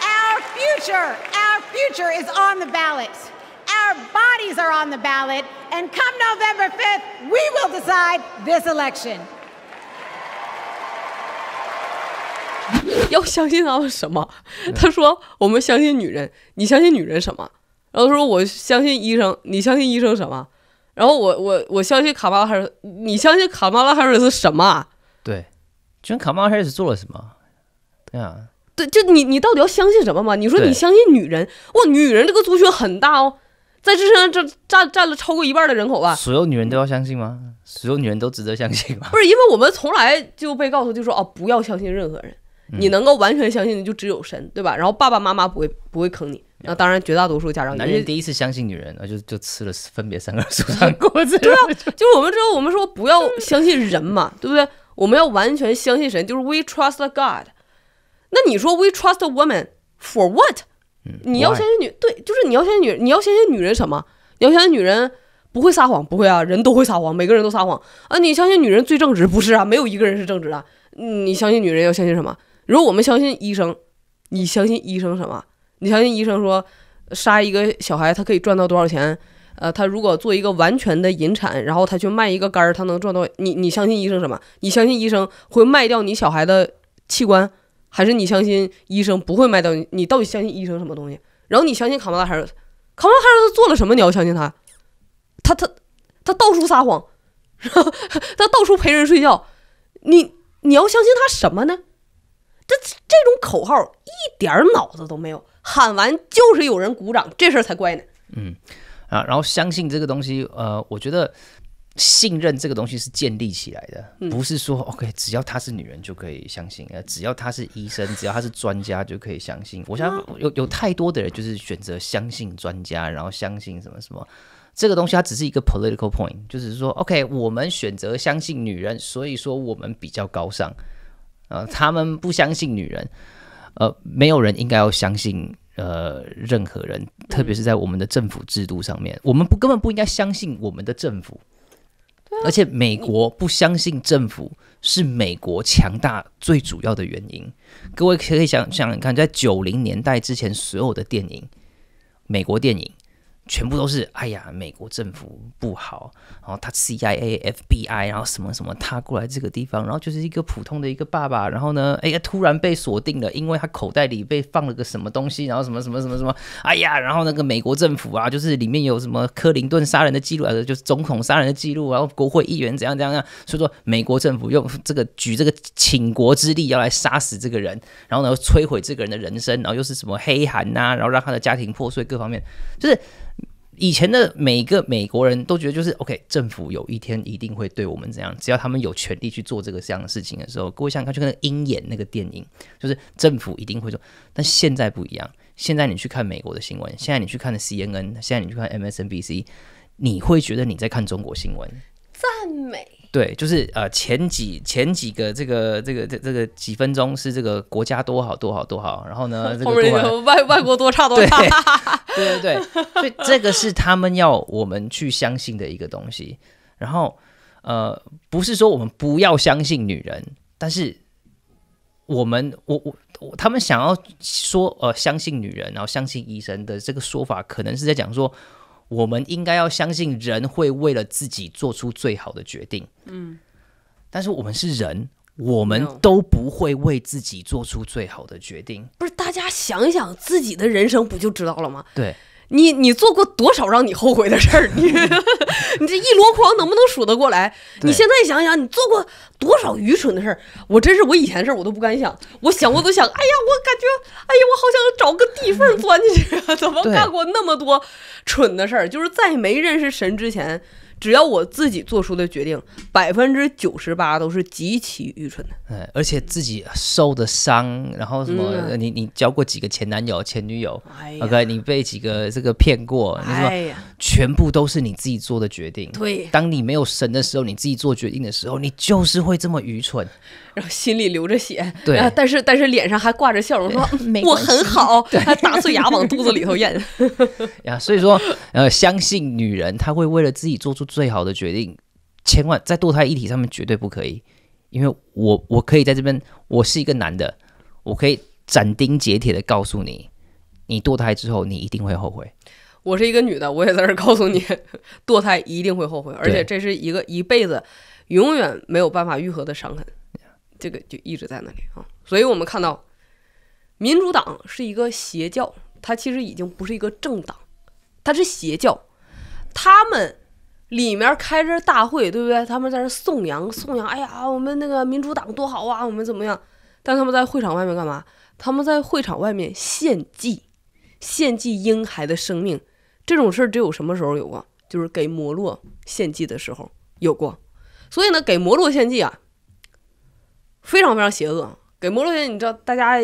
Our future, our future is on the ballot. Our bodies are on the ballot. And come November 5th, we will decide this election. 要相信他们什么？他说：“我们相信女人。”你相信女人什么？然后他说：“我相信医生。”你相信医生什么？然后我我我相信卡巴拉哈瑞，你相信卡巴拉哈瑞是什么？对，就卡巴拉哈尔做了什么？对啊，对，就你你到底要相信什么嘛？你说你相信女人哇？女人这个族群很大哦，在这身上占占占了超过一半的人口啊。所有女人都要相信吗？所有女人都值得相信吗？不是，因为我们从来就被告诉就说哦，不要相信任何人。你能够完全相信的就只有神，对吧？然后爸爸妈妈不会不会坑你，那当然绝大多数家长男人第一次相信女人，那就就吃了分别三个果子。对啊，就是我们说我们说不要相信人嘛，对不对？我们要完全相信神，就是 We trust God。那你说 We trust woman for what？你要相信女对，就是你要相信女，你要相信女人什么？你要相信女人不会撒谎，不会啊，人都会撒谎，每个人都撒谎啊。你相信女人最正直，不是啊？没有一个人是正直的。你相信女人要相信什么？如果我们相信医生，你相信医生什么？你相信医生说杀一个小孩他可以赚到多少钱？呃，他如果做一个完全的引产，然后他去卖一个肝儿，他能赚到？你你相信医生什么？你相信医生会卖掉你小孩的器官，还是你相信医生不会卖掉？你你到底相信医生什么东西？然后你相信卡巴拉还是卡巴达？他做了什么？你要相信他？他他他到处撒谎，然后他到处陪人睡觉，你你要相信他什么呢？这这种口号一点脑子都没有，喊完就是有人鼓掌，这事儿才怪呢。嗯，啊，然后相信这个东西，呃，我觉得信任这个东西是建立起来的，不是说 OK，只要她是女人就可以相信，呃，只要她是医生，只要她是专家就可以相信。我想有有太多的人就是选择相信专家，然后相信什么什么，这个东西它只是一个 political point，就是说 OK，我们选择相信女人，所以说我们比较高尚。呃，他们不相信女人，呃，没有人应该要相信呃任何人，特别是在我们的政府制度上面，我们不根本不应该相信我们的政府，而且美国不相信政府是美国强大最主要的原因。各位可以想想看，在九零年代之前所有的电影，美国电影。全部都是哎呀，美国政府不好，然后他 CIA、FBI，然后什么什么他过来这个地方，然后就是一个普通的一个爸爸，然后呢，哎呀，突然被锁定了，因为他口袋里被放了个什么东西，然后什么什么什么什么，哎呀，然后那个美国政府啊，就是里面有什么克林顿杀人的记录啊，就是总统杀人的记录，然后国会议员怎样怎样样，所以说美国政府用这个举这个倾国之力要来杀死这个人，然后呢摧毁这个人的人生，然后又是什么黑函呐，然后让他的家庭破碎，各方面就是。以前的每个美国人都觉得就是 OK，政府有一天一定会对我们怎样，只要他们有权利去做这个这样的事情的时候，各位想想看，就跟《鹰眼》那个电影，就是政府一定会做。但现在不一样，现在你去看美国的新闻，现在你去看的 CNN，现在你去看 MSNBC，你会觉得你在看中国新闻。赞美。对，就是呃，前几前几个这个这个这这个几分钟是这个国家多好多好多好，然后呢 这个外外国多差 多差，对对对，所以这个是他们要我们去相信的一个东西。然后呃，不是说我们不要相信女人，但是我们我我他们想要说呃相信女人，然后相信医生的这个说法，可能是在讲说。我们应该要相信人会为了自己做出最好的决定，嗯，但是我们是人，我们都不会为自己做出最好的决定。不是，大家想想自己的人生，不就知道了吗？对，你你做过多少让你后悔的事儿？你。你这一箩筐能不能数得过来？你现在想想，你做过多少愚蠢的事儿？我真是，我以前的事儿我都不敢想。我想，我都想，哎呀，我感觉，哎呀，我好想找个地缝钻进去。怎么干过那么多蠢的事儿？就是在没认识神之前。只要我自己做出的决定，百分之九十八都是极其愚蠢的。哎，而且自己受的伤，然后什么？你你交过几个前男友、前女友？OK，你被几个这个骗过？哎呀，全部都是你自己做的决定。对，当你没有神的时候，你自己做决定的时候，你就是会这么愚蠢。然后心里流着血，对，但是但是脸上还挂着笑容，说我很好。打碎牙往肚子里头咽 呀。所以说，呃，相信女人，她会为了自己做出。最好的决定，千万在堕胎议题上面绝对不可以，因为我我可以在这边，我是一个男的，我可以斩钉截铁的告诉你，你堕胎之后你一定会后悔。我是一个女的，我也在这告诉你，堕胎一定会后悔，而且这是一个一辈子永远没有办法愈合的伤痕，这个就一直在那里啊。所以我们看到，民主党是一个邪教，它其实已经不是一个政党，它是邪教，他们。里面开着大会，对不对？他们在那颂扬、颂扬。哎呀，我们那个民主党多好啊，我们怎么样？但他们在会场外面干嘛？他们在会场外面献祭，献祭婴孩的生命。这种事儿只有什么时候有过？就是给摩洛献祭的时候有过。所以呢，给摩洛献祭啊，非常非常邪恶。摩洛哥，你知道，大家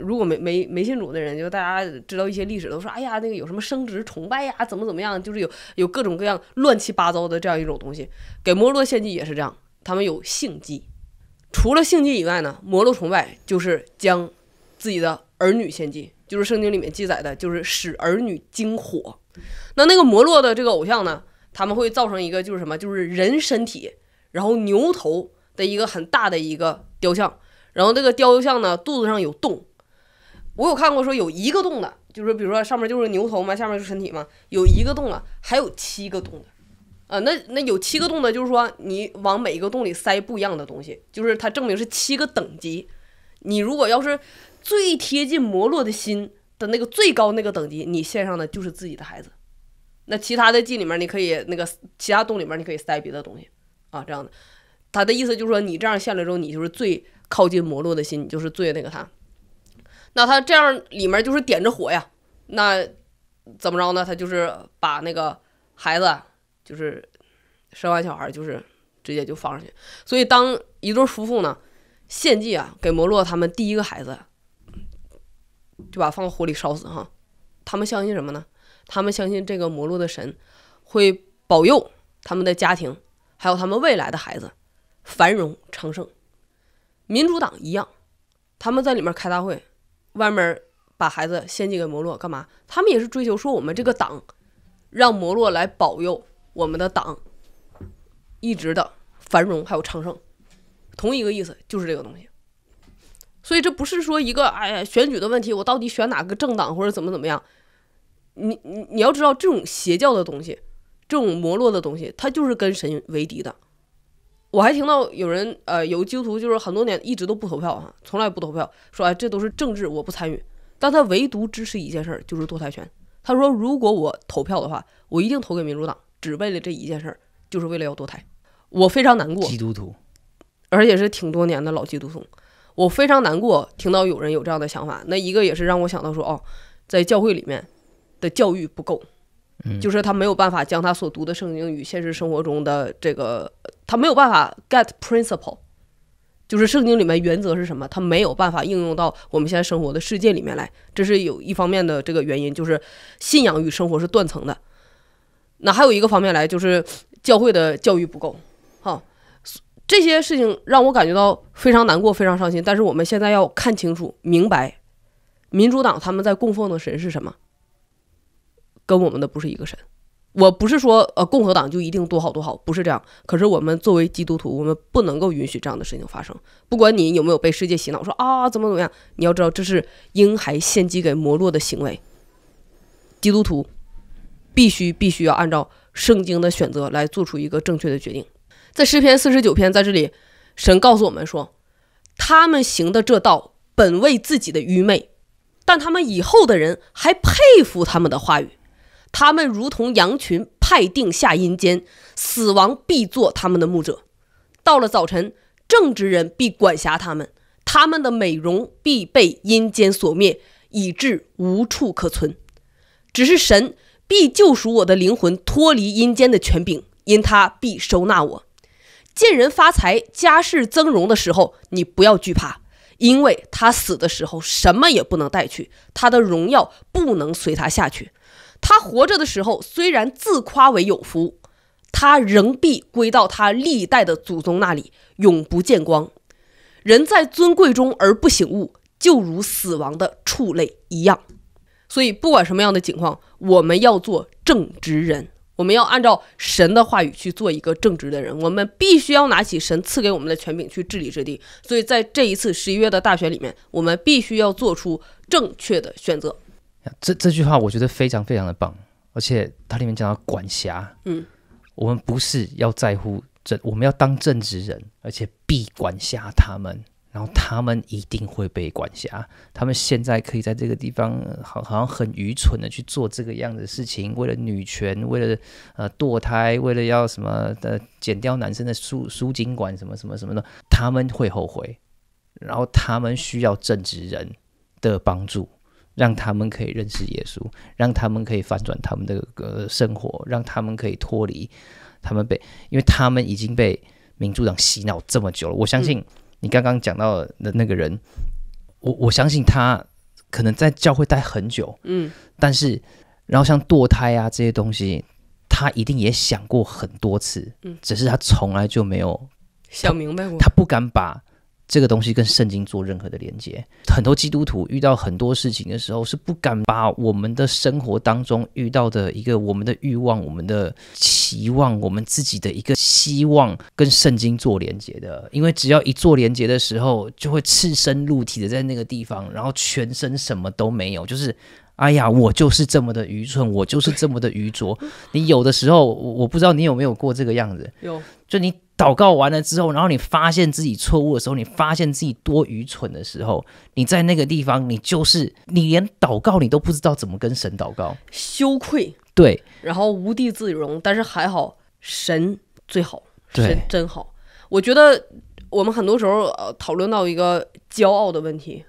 如果没没没信主的人，就大家知道一些历史，都说，哎呀，那个有什么生殖崇拜呀，怎么怎么样，就是有有各种各样乱七八糟的这样一种东西。给摩洛的献祭也是这样，他们有性祭，除了性祭以外呢，摩洛崇拜就是将自己的儿女献祭，就是圣经里面记载的，就是使儿女惊火。那那个摩洛的这个偶像呢，他们会造成一个就是什么，就是人身体，然后牛头的一个很大的一个雕像。然后这个雕像呢，肚子上有洞。我有看过，说有一个洞的，就是比如说上面就是牛头嘛，下面就身体嘛，有一个洞啊，还有七个洞的。啊，那那有七个洞的，就是说你往每一个洞里塞不一样的东西，就是它证明是七个等级。你如果要是最贴近摩洛的心的那个最高那个等级，你献上的就是自己的孩子。那其他的祭里面你可以那个其他洞里面你可以塞别的东西啊，这样的。他的意思就是说，你这样献了之后，你就是最。靠近摩洛的心就是最那个他，那他这样里面就是点着火呀，那怎么着呢？他就是把那个孩子就是生完小孩就是直接就放上去，所以当一对夫妇呢献祭啊给摩洛，他们第一个孩子就把放火里烧死哈。他们相信什么呢？他们相信这个摩洛的神会保佑他们的家庭还有他们未来的孩子繁荣昌盛。民主党一样，他们在里面开大会，外面把孩子献祭给摩洛干嘛？他们也是追求说我们这个党，让摩洛来保佑我们的党一直的繁荣还有昌盛，同一个意思就是这个东西。所以这不是说一个哎呀选举的问题，我到底选哪个政党或者怎么怎么样？你你你要知道这种邪教的东西，这种摩洛的东西，它就是跟神为敌的。我还听到有人，呃，有基督徒就是很多年一直都不投票啊，从来不投票，说哎，这都是政治，我不参与。但他唯独支持一件事儿，就是堕胎权。他说，如果我投票的话，我一定投给民主党，只为了这一件事儿，就是为了要堕胎。我非常难过，基督徒，而且是挺多年的老基督徒。我非常难过，听到有人有这样的想法。那一个也是让我想到说，哦，在教会里面的教育不够。就是他没有办法将他所读的圣经与现实生活中的这个，他没有办法 get principle，就是圣经里面原则是什么，他没有办法应用到我们现在生活的世界里面来，这是有一方面的这个原因，就是信仰与生活是断层的。那还有一个方面来，就是教会的教育不够，哈，这些事情让我感觉到非常难过，非常伤心。但是我们现在要看清楚、明白，民主党他们在供奉的神是什么。跟我们的不是一个神，我不是说呃，共和党就一定多好多好，不是这样。可是我们作为基督徒，我们不能够允许这样的事情发生。不管你有没有被世界洗脑，说啊怎么怎么样，你要知道这是婴孩献祭给摩洛的行为。基督徒必须必须要按照圣经的选择来做出一个正确的决定。在诗篇四十九篇在这里，神告诉我们说，他们行的这道本为自己的愚昧，但他们以后的人还佩服他们的话语。他们如同羊群派定下阴间，死亡必做他们的牧者。到了早晨，正直人必管辖他们，他们的美容必被阴间所灭，以致无处可存。只是神必救赎我的灵魂，脱离阴间的权柄，因他必收纳我。见人发财、家世增荣的时候，你不要惧怕，因为他死的时候什么也不能带去，他的荣耀不能随他下去。他活着的时候，虽然自夸为有福，他仍必归到他历代的祖宗那里，永不见光。人在尊贵中而不醒悟，就如死亡的畜类一样。所以，不管什么样的情况，我们要做正直人，我们要按照神的话语去做一个正直的人。我们必须要拿起神赐给我们的权柄去治理之地。所以，在这一次十一月的大选里面，我们必须要做出正确的选择。这这句话我觉得非常非常的棒，而且它里面讲到管辖，嗯，我们不是要在乎政，我们要当正直人，而且必管辖他们，然后他们一定会被管辖。他们现在可以在这个地方，好，好像很愚蠢的去做这个样的事情，为了女权，为了呃堕胎，为了要什么呃剪掉男生的输输精管，什么什么什么的，他们会后悔，然后他们需要正直人的帮助。让他们可以认识耶稣，让他们可以反转他们的呃生活，让他们可以脱离他们被，因为他们已经被民主党洗脑这么久了。我相信你刚刚讲到的那个人，我我相信他可能在教会待很久，嗯，但是然后像堕胎啊这些东西，他一定也想过很多次，嗯，只是他从来就没有想明白过，他不敢把。这个东西跟圣经做任何的连接，很多基督徒遇到很多事情的时候是不敢把我们的生活当中遇到的一个我们的欲望、我们的期望、我们自己的一个希望跟圣经做连接的，因为只要一做连接的时候，就会赤身露体的在那个地方，然后全身什么都没有，就是哎呀，我就是这么的愚蠢，我就是这么的愚拙。你有的时候，我我不知道你有没有过这个样子，有，就你。祷告完了之后，然后你发现自己错误的时候，你发现自己多愚蠢的时候，你在那个地方，你就是你连祷告你都不知道怎么跟神祷告，羞愧对，然后无地自容。但是还好，神最好，神真好。我觉得我们很多时候呃讨论到一个骄傲的问题，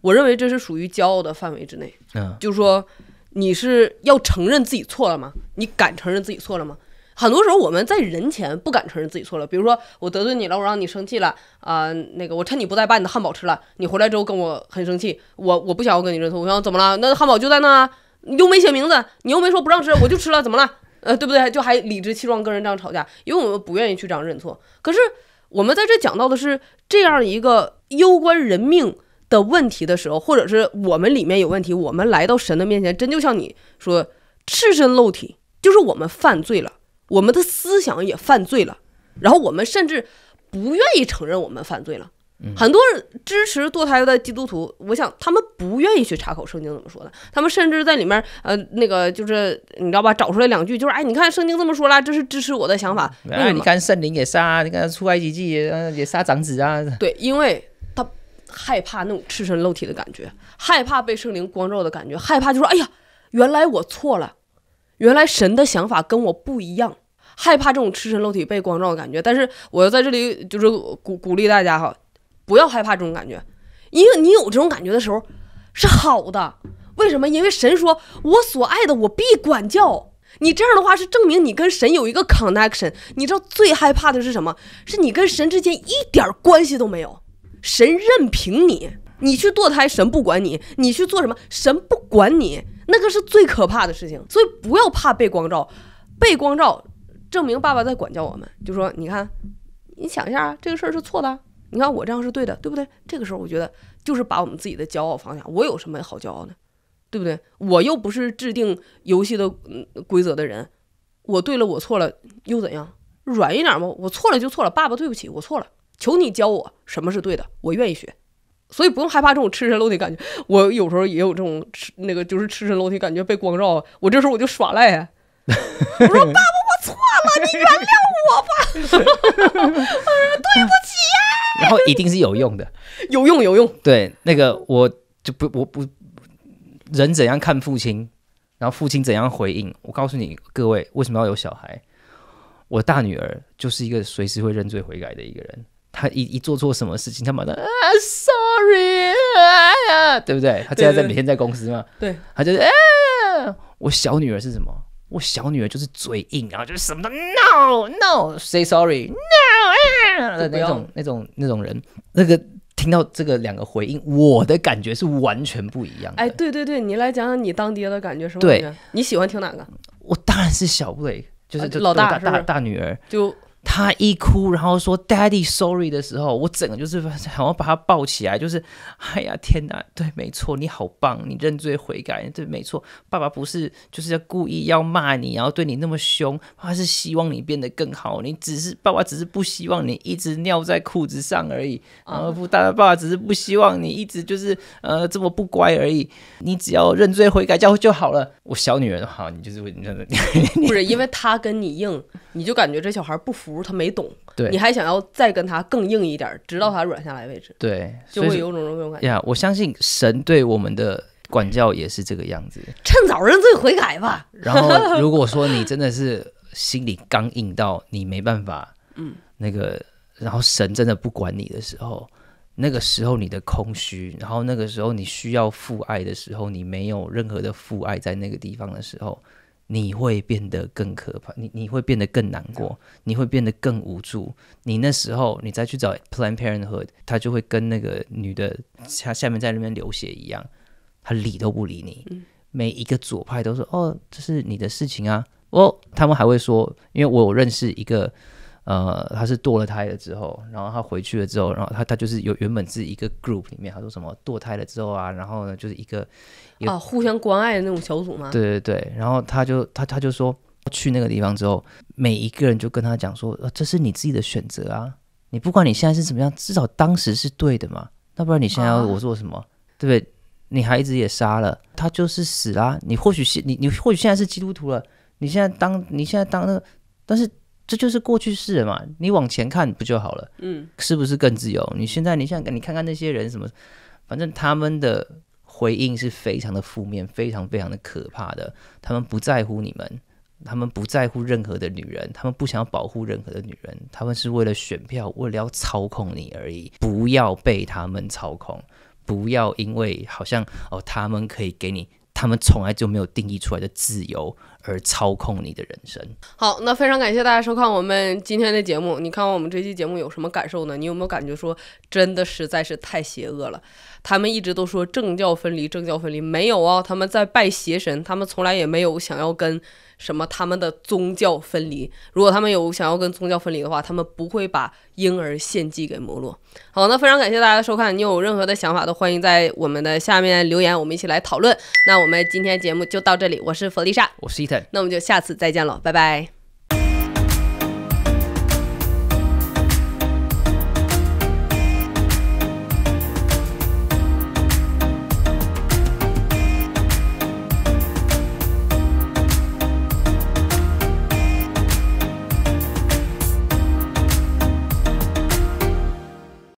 我认为这是属于骄傲的范围之内。嗯，就是说你是要承认自己错了吗？你敢承认自己错了吗？很多时候我们在人前不敢承认自己错了，比如说我得罪你了，我让你生气了啊，那个我趁你不在把你的汉堡吃了，你回来之后跟我很生气，我我不想要跟你认错，我想怎么了？那汉堡就在那，你又没写名字，你又没说不让吃，我就吃了，怎么了？呃，对不对？就还理直气壮跟人这样吵架，因为我们不愿意去这样认错。可是我们在这讲到的是这样一个攸关人命的问题的时候，或者是我们里面有问题，我们来到神的面前，真就像你说，赤身露体，就是我们犯罪了。我们的思想也犯罪了，然后我们甚至不愿意承认我们犯罪了。很多人支持堕胎的基督徒，我想他们不愿意去查考圣经怎么说的。他们甚至在里面，呃，那个就是你知道吧，找出来两句，就是哎，你看圣经这么说啦，这是支持我的想法。因为你看圣灵也杀，你看出埃及记也杀长子啊。对，因为他害怕那种赤身露体的感觉，害怕被圣灵光照的感觉，害怕就说哎呀，原来我错了，原来神的想法跟我不一样。害怕这种赤身露体被光照的感觉，但是我要在这里就是鼓鼓励大家哈，不要害怕这种感觉，因为你有这种感觉的时候是好的。为什么？因为神说我所爱的，我必管教你。这样的话是证明你跟神有一个 connection。你知道最害怕的是什么？是你跟神之间一点关系都没有，神任凭你，你去堕胎，神不管你；你去做什么，神不管你，那个是最可怕的事情。所以不要怕被光照，被光照。证明爸爸在管教我们，就说：“你看，你想一下，这个事儿是错的。你看我这样是对的，对不对？”这个时候，我觉得就是把我们自己的骄傲放下。我有什么好骄傲的，对不对？我又不是制定游戏的规则的人。我对了，我错了又怎样？软一点嘛。我错了就错了，爸爸对不起，我错了。求你教我什么是对的，我愿意学。所以不用害怕这种赤身露体感觉。我有时候也有这种赤那个就是赤身露体感觉被光照，我这时候我就耍赖，我说爸爸。错了，你原谅我吧，对不起。然后一定是有用的，有用有用。对，那个我就不我不人怎样看父亲，然后父亲怎样回应。我告诉你各位，为什么要有小孩？我大女儿就是一个随时会认罪悔改的一个人，她一一做错什么事情，她马上啊，sorry，哎呀，对不对？她现在在每天在公司吗？对，她就是。哎，我小女儿是什么？我小女儿就是嘴硬，然后就是什么都 no no say sorry no 啊的那种那种那种人，那个听到这个两个回应，我的感觉是完全不一样。哎，对对对，你来讲讲你当爹的感觉是吗？对，你喜欢听哪个？我当然是小雷，就是老大大大女儿。就。他一哭，然后说 “daddy sorry” 的时候，我整个就是想要把他抱起来，就是，哎呀天哪，对，没错，你好棒，你认罪悔改，对，没错，爸爸不是就是要故意要骂你，然后对你那么凶，他是希望你变得更好，你只是爸爸只是不希望你一直尿在裤子上而已，啊不，爸爸只是不希望你一直就是呃这么不乖而已，你只要认罪悔改就就好了，我小女人好，你就是你真的，不是因为他跟你硬，你就感觉这小孩不服。不是他没懂，对，你还想要再跟他更硬一点，直到他软下来为止，对，就会有种这种感觉呀。我相信神对我们的管教也是这个样子，趁早认罪悔改吧。然后，如果说你真的是心里刚硬到你没办法，嗯，那个，然后神真的不管你的时候，那个时候你的空虚，然后那个时候你需要父爱的时候，你没有任何的父爱在那个地方的时候。你会变得更可怕，你你会变得更难过，你会变得更无助。你那时候，你再去找 Planned Parenthood，他就会跟那个女的，她下面在那边流血一样，他理都不理你。每一个左派都说：“哦，这是你的事情啊。”哦，他们还会说，因为我有认识一个。呃，他是堕了胎了之后，然后他回去了之后，然后他他就是有原本是一个 group 里面，他说什么堕胎了之后啊，然后呢就是一个啊互相关爱的那种小组嘛。对对对，然后他就他他就说去那个地方之后，每一个人就跟他讲说，呃，这是你自己的选择啊，你不管你现在是怎么样，至少当时是对的嘛，要不然你现在要我做什么，对不对？你孩子也杀了，他就是死啊，你或许是你你或许现在是基督徒了，你现在当你现在当那个，但是。这就是过去式了嘛？你往前看不就好了？嗯，是不是更自由？你现在，你像你看看那些人什么，反正他们的回应是非常的负面，非常非常的可怕的。他们不在乎你们，他们不在乎任何的女人，他们不想要保护任何的女人，他们是为了选票，为了要操控你而已。不要被他们操控，不要因为好像哦，他们可以给你。他们从来就没有定义出来的自由，而操控你的人生。好，那非常感谢大家收看我们今天的节目。你看我们这期节目有什么感受呢？你有没有感觉说，真的实在是太邪恶了？他们一直都说政教分离，政教分离没有啊？他们在拜邪神，他们从来也没有想要跟。什么？他们的宗教分离，如果他们有想要跟宗教分离的话，他们不会把婴儿献祭给摩洛。好，那非常感谢大家的收看，你有任何的想法都欢迎在我们的下面留言，我们一起来讨论。那我们今天节目就到这里，我是佛丽莎，我是伊藤，那我们就下次再见了，拜拜。